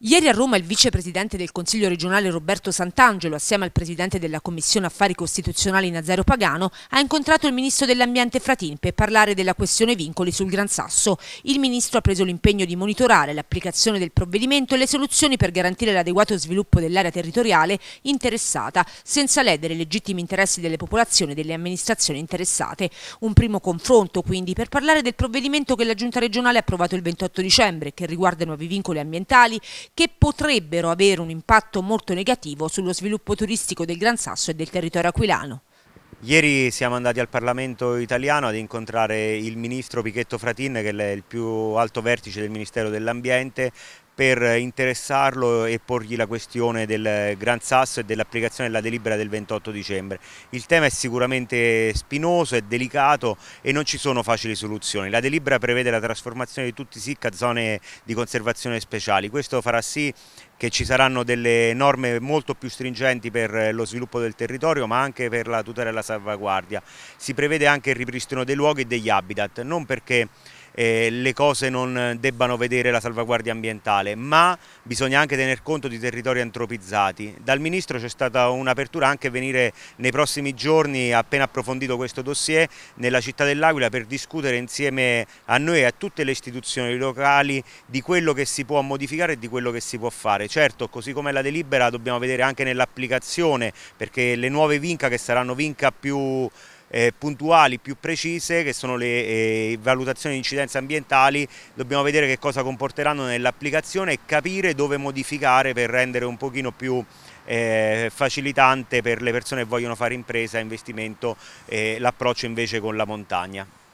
Ieri a Roma il vicepresidente del Consiglio regionale Roberto Sant'Angelo, assieme al presidente della Commissione Affari Costituzionali Nazario Pagano, ha incontrato il ministro dell'Ambiente Fratin per parlare della questione vincoli sul Gran Sasso. Il ministro ha preso l'impegno di monitorare l'applicazione del provvedimento e le soluzioni per garantire l'adeguato sviluppo dell'area territoriale interessata, senza ledere i legittimi interessi delle popolazioni e delle amministrazioni interessate. Un primo confronto, quindi, per parlare del provvedimento che la Giunta regionale ha approvato il 28 dicembre, che riguarda nuovi vincoli ambientali che potrebbero avere un impatto molto negativo sullo sviluppo turistico del Gran Sasso e del territorio aquilano. Ieri siamo andati al Parlamento italiano ad incontrare il ministro Pichetto Fratin che è il più alto vertice del Ministero dell'Ambiente per interessarlo e porgli la questione del Gran Sasso e dell'applicazione della delibera del 28 dicembre. Il tema è sicuramente spinoso, è delicato e non ci sono facili soluzioni. La delibera prevede la trasformazione di tutti i a zone di conservazione speciali, questo farà sì che ci saranno delle norme molto più stringenti per lo sviluppo del territorio ma anche per la tutela e la salvaguardia. Si prevede anche il ripristino dei luoghi e degli habitat, non perché eh, le cose non debbano vedere la salvaguardia ambientale, ma bisogna anche tener conto di territori antropizzati. Dal Ministro c'è stata un'apertura anche venire nei prossimi giorni, appena approfondito questo dossier, nella città dell'Aquila per discutere insieme a noi e a tutte le istituzioni locali di quello che si può modificare e di quello che si può fare. Certo, così come la delibera dobbiamo vedere anche nell'applicazione, perché le nuove vinca che saranno vinca più eh, puntuali, più precise, che sono le eh, valutazioni di incidenze ambientali, dobbiamo vedere che cosa comporteranno nell'applicazione e capire dove modificare per rendere un pochino più eh, facilitante per le persone che vogliono fare impresa, investimento, eh, l'approccio invece con la montagna.